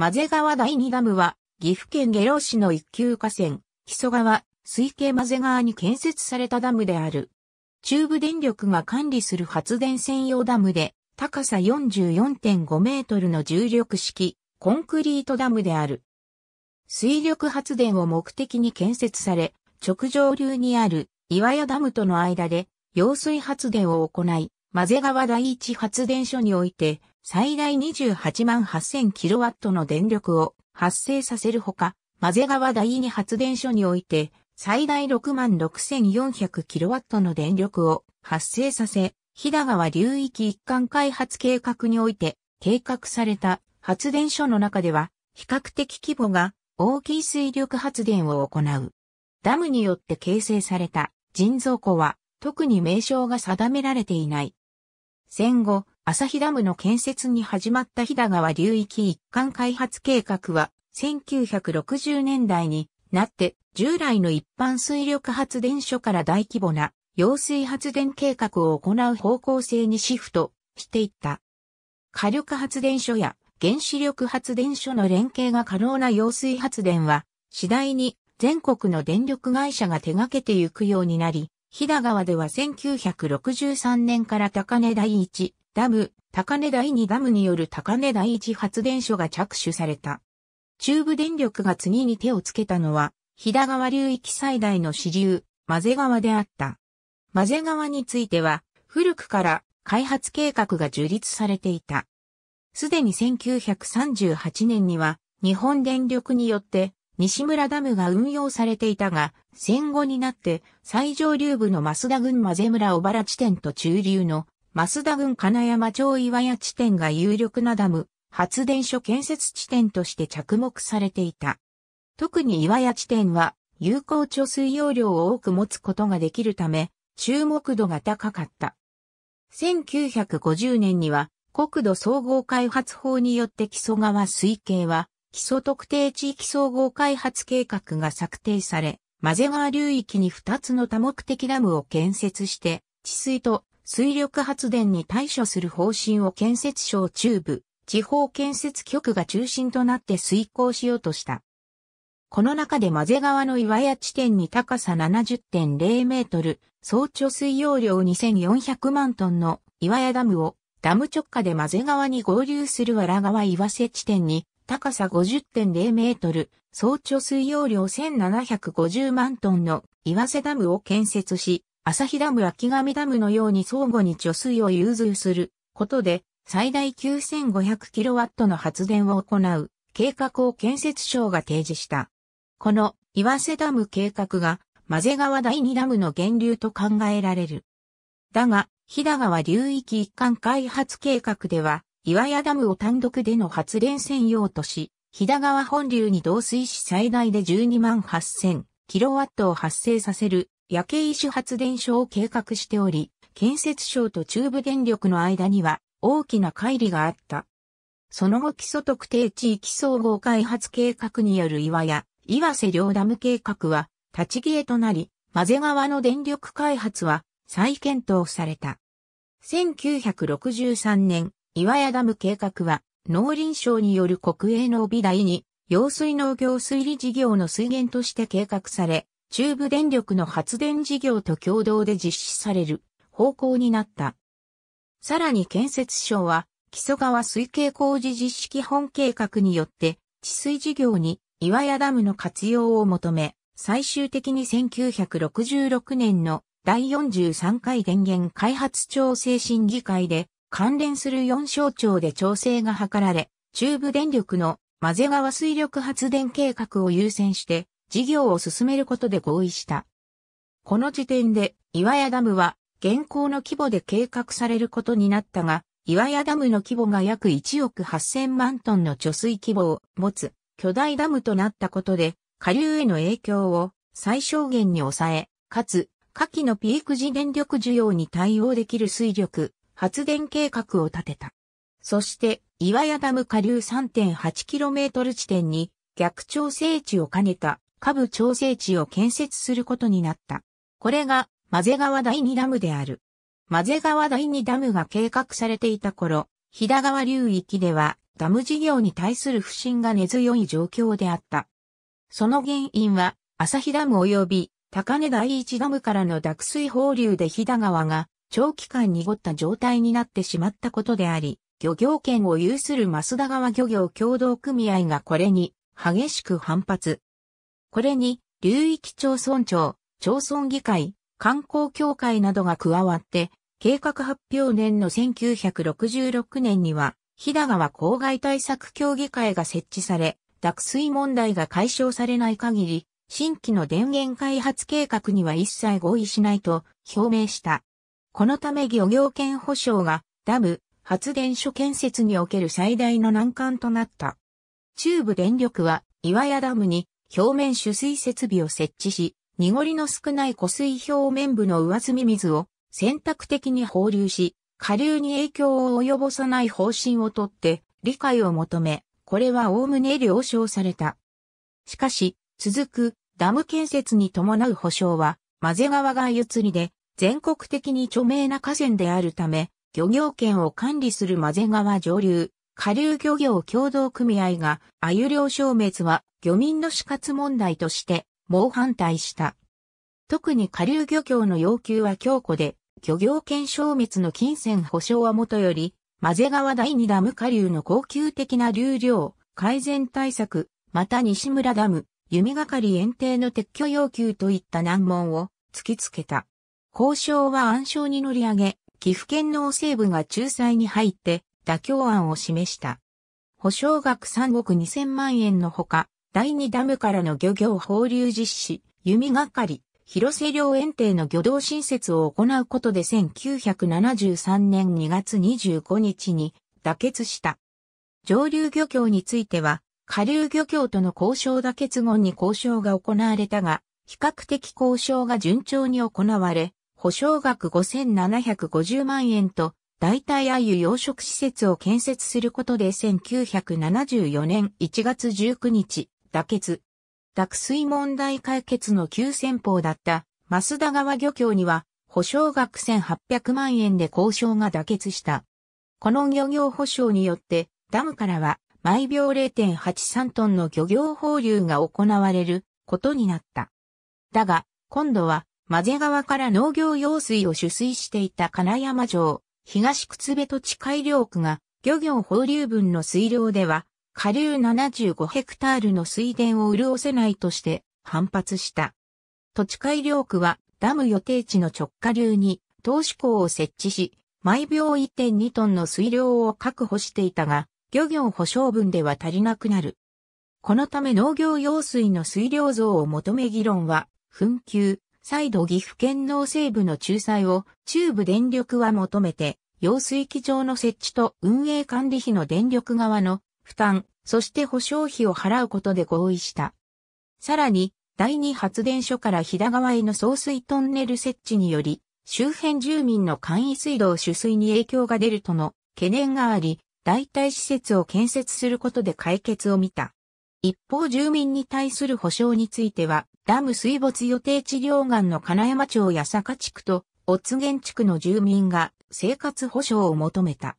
混ぜ川第二ダムは、岐阜県下呂市の一級河川、木曽川、水系混ぜ川に建設されたダムである。中部電力が管理する発電専用ダムで、高さ44.5メートルの重力式、コンクリートダムである。水力発電を目的に建設され、直上流にある岩屋ダムとの間で、揚水発電を行い、マゼ川第一発電所において、最大28万8 0 0 0ットの電力を発生させるほか、マゼ川第二発電所において、最大6万6 4 0 0ットの電力を発生させ、飛騨川流域一貫開発計画において、計画された発電所の中では、比較的規模が大きい水力発電を行う。ダムによって形成された人造湖は、特に名称が定められていない。戦後、朝日ダムの建設に始まった日田川流域一貫開発計画は、1960年代になって従来の一般水力発電所から大規模な揚水発電計画を行う方向性にシフトしていった。火力発電所や原子力発電所の連携が可能な揚水発電は次第に全国の電力会社が手掛けていくようになり、日田川では1963年から高根第一ダム、高根第二ダムによる高根第一発電所が着手された。中部電力が次に手をつけたのは、日田川流域最大の支流、混ぜ川であった。混ぜ川については、古くから開発計画が樹立されていた。すでに1938年には、日本電力によって西村ダムが運用されていたが、戦後になって最上流部の増田郡混村小原地点と中流の増田郡金山町岩屋地点が有力なダム、発電所建設地点として着目されていた。特に岩屋地点は有効貯水容量を多く持つことができるため、注目度が高かった。1950年には国土総合開発法によって木曽川水系は基礎特定地域総合開発計画が策定され、混ぜ川流域に2つの多目的ダムを建設して、治水と水力発電に対処する方針を建設省中部、地方建設局が中心となって遂行しようとした。この中で混ぜ川の岩屋地点に高さ70.0メートル、総貯水容量2400万トンの岩屋ダムをダム直下で混ぜ川に合流する荒川岩瀬地点に高さ50.0メートル、総貯水容量1750万トンの岩瀬ダムを建設し、日ダム秋上ダムのように相互に貯水を融通することで、最大9 5 0 0ットの発電を行う計画を建設省が提示した。この岩瀬ダム計画が、マゼ川第二ダムの源流と考えられる。だが、日田川流域一貫開発計画では、岩屋ダムを単独での発電専用とし、飛騨川本流に導水し最大で12万8000キロワットを発生させる夜景石発電所を計画しており、建設省と中部電力の間には大きな乖離があった。その後基礎特定地域総合開発計画による岩屋、岩瀬両ダム計画は立ち消えとなり、混ぜ川の電力開発は再検討された。1963年、岩屋ダム計画は、農林省による国営の美大に、用水農業水利事業の水源として計画され、中部電力の発電事業と共同で実施される方向になった。さらに建設省は、木曽川水系工事実施基本計画によって、治水事業に岩屋ダムの活用を求め、最終的に1966年の第43回電源開発調整審議会で関連する4省庁で調整が図られ、中部電力の混ぜ川水力発電計画を優先して事業を進めることで合意した。この時点で岩屋ダムは現行の規模で計画されることになったが、岩屋ダムの規模が約1億8000万トンの貯水規模を持つ巨大ダムとなったことで、下流への影響を最小限に抑え、かつ、下記のピーク時電力需要に対応できる水力、発電計画を立てた。そして、岩屋ダム下流 3.8km 地点に逆調整地を兼ねた下部調整地を建設することになった。これが、混ぜ川第二ダムである。混ぜ川第二ダムが計画されていた頃、飛騨川流域ではダム事業に対する不信が根強い状況であった。その原因は、朝日ダム及び高根第一ダムからの濁水放流で飛騨川が長期間濁った状態になってしまったことであり、漁業権を有する増田川漁業協同組合がこれに激しく反発。これに、流域町村長、町村議会、観光協会などが加わって、計画発表年の1966年には、日田川郊外対策協議会が設置され、脱水問題が解消されない限り、新規の電源開発計画には一切合意しないと表明した。このため漁業権保障がダム、発電所建設における最大の難関となった。中部電力は岩屋ダムに表面取水設備を設置し、濁りの少ない湖水表面部の上積み水を選択的に放流し、下流に影響を及ぼさない方針をとって理解を求め、これは概ね了承された。しかし、続くダム建設に伴う保障は、混ぜ川がゆつりで、全国的に著名な河川であるため、漁業権を管理する混ぜ川上流、下流漁業協同組合が、鮎漁消滅は漁民の死活問題として、猛反対した。特に下流漁協の要求は強固で、漁業権消滅の金銭保障はもとより、混ぜ川第二ダム下流の恒久的な流量、改善対策、また西村ダム、弓がかり堰堤の撤去要求といった難問を突きつけた。交渉は暗礁に乗り上げ、岐阜県農政部が仲裁に入って妥協案を示した。保証額3億2000万円のほか、第2ダムからの漁業放流実施、弓がかり、広瀬漁園邸の漁道新設を行うことで1973年2月25日に妥結した。上流漁協については、下流漁協との交渉妥結後に交渉が行われたが、比較的交渉が順調に行われ、保証額5750万円と、代替アユ養殖施設を建設することで1974年1月19日、妥結。濁水問題解決の急先方だった増田川漁協には保証額1800万円で交渉が妥結した。この漁業保証によってダムからは毎秒0.83トンの漁業放流が行われることになった。だが今度は混ぜ川から農業用水を取水していた金山城、東靴部土地改良区が、漁業放流分の水量では、下流75ヘクタールの水田を潤せないとして反発した。土地改良区はダム予定地の直下流に投資口を設置し、毎秒1.2トンの水量を確保していたが、漁業保証分では足りなくなる。このため農業用水の水量増を求め議論は紛糾、再度岐阜県農政部の仲裁を中部電力は求めて、用水機場の設置と運営管理費の電力側の負担、そして保証費を払うことで合意した。さらに、第二発電所から飛騨川への送水トンネル設置により、周辺住民の簡易水道取水に影響が出るとの懸念があり、代替施設を建設することで解決を見た。一方住民に対する保障については、ダム水没予定地両岸の金山町や坂地区と、おツ地区の住民が生活保障を求めた。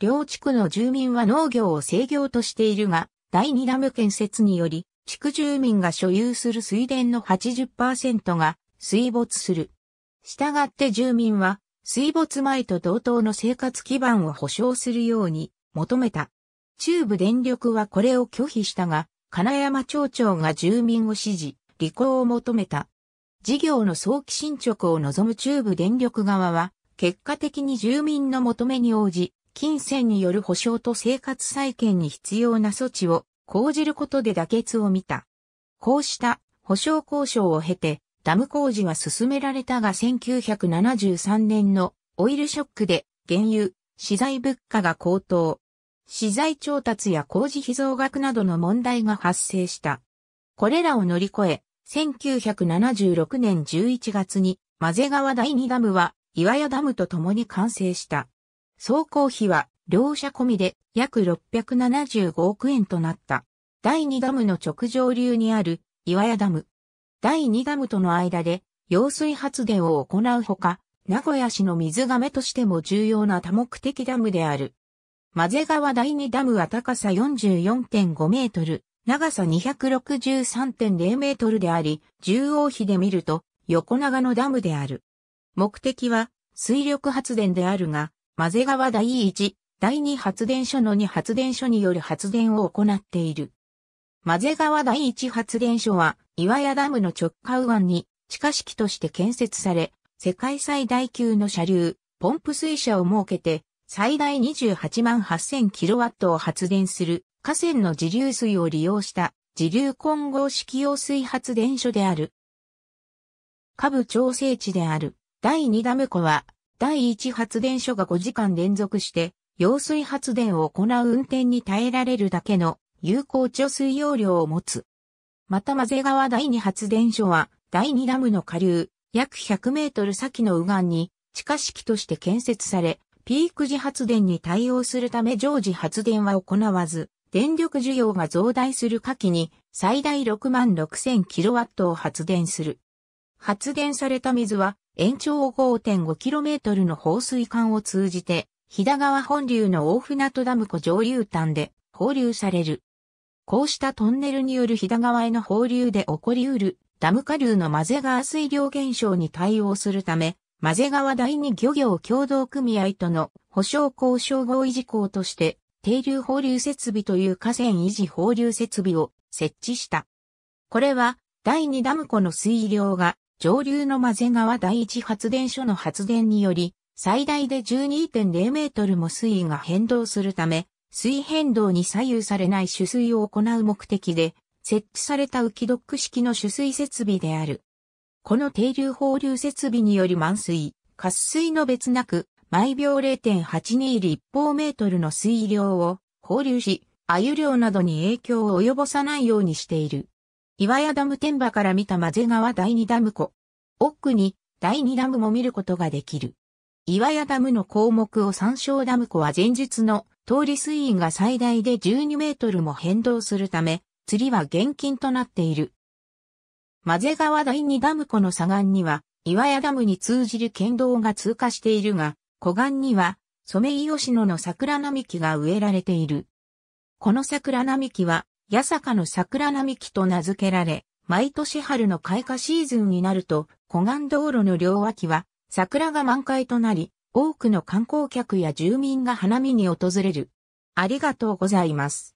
両地区の住民は農業を制御としているが、第二ダム建設により、地区住民が所有する水田の80%が水没する。したがって住民は、水没前と同等の生活基盤を保障するように求めた。中部電力はこれを拒否したが、金山町長が住民を支持、履行を求めた。事業の早期進捗を望む中部電力側は、結果的に住民の求めに応じ、金銭による保障と生活再建に必要な措置を講じることで妥結を見た。こうした保障交渉を経て、ダム工事は進められたが1973年のオイルショックで原油、資材物価が高騰、資材調達や工事費増額などの問題が発生した。これらを乗り越え、1976年11月に、マゼ川第2ダムは、岩屋ダムと共に完成した。総工費は、両者込みで約675億円となった。第2ダムの直上流にある岩屋ダム。第2ダムとの間で揚水発電を行うほか、名古屋市の水亀としても重要な多目的ダムである。マゼ川第二ダムは高さ44.5メートル、長さ263.0メートルであり、縦央比で見ると横長のダムである。目的は水力発電であるが、マゼ川第一、第二発電所の2発電所による発電を行っている。マゼ川第一発電所は岩屋ダムの直下右岸に地下式として建設され、世界最大級の車流、ポンプ水車を設けて最大28万8 0 0 0ットを発電する河川の自流水を利用した自流混合式用水発電所である。下部調整地である第2ダム湖は第1発電所が5時間連続して用水発電を行う運転に耐えられるだけの有効貯水容量を持つ。また混ぜ川第2発電所は第2ダムの下流約100メートル先の右岸に地下式として建設され、ピーク時発電に対応するため常時発電は行わず、電力需要が増大する下記に最大6万6000 kW を発電する。発電された水は延長 5.5km の放水管を通じて、飛騨川本流の大船渡ダム湖上流端で放流される。こうしたトンネルによる飛騨川への放流で起こりうるダム下流の混ぜ川水量減少に対応するため、混ぜ川第二漁業協同組合との保証交渉合意事項として、定流放流設備という河川維持放流設備を設置した。これは、第二ダム湖の水量が上流の混ぜ川第一発電所の発電により、最大で12.0メートルも水位が変動するため、水変動に左右されない取水を行う目的で、設置された浮きドック式の取水設備である。この定流放流設備により満水、渇水の別なく、毎秒0.82立方メートルの水量を放流し、ゆ量などに影響を及ぼさないようにしている。岩屋ダム天場から見た混ぜ川第二ダム湖。奥に第二ダムも見ることができる。岩屋ダムの項目を参照ダム湖は前述の通り水位が最大で12メートルも変動するため、釣りは厳禁となっている。マゼ川第二ダム湖の左岸には、岩屋ダムに通じる県道が通過しているが、湖岸には、ソメイヨシノの桜並木が植えられている。この桜並木は、八坂の桜並木と名付けられ、毎年春の開花シーズンになると、湖岸道路の両脇は、桜が満開となり、多くの観光客や住民が花見に訪れる。ありがとうございます。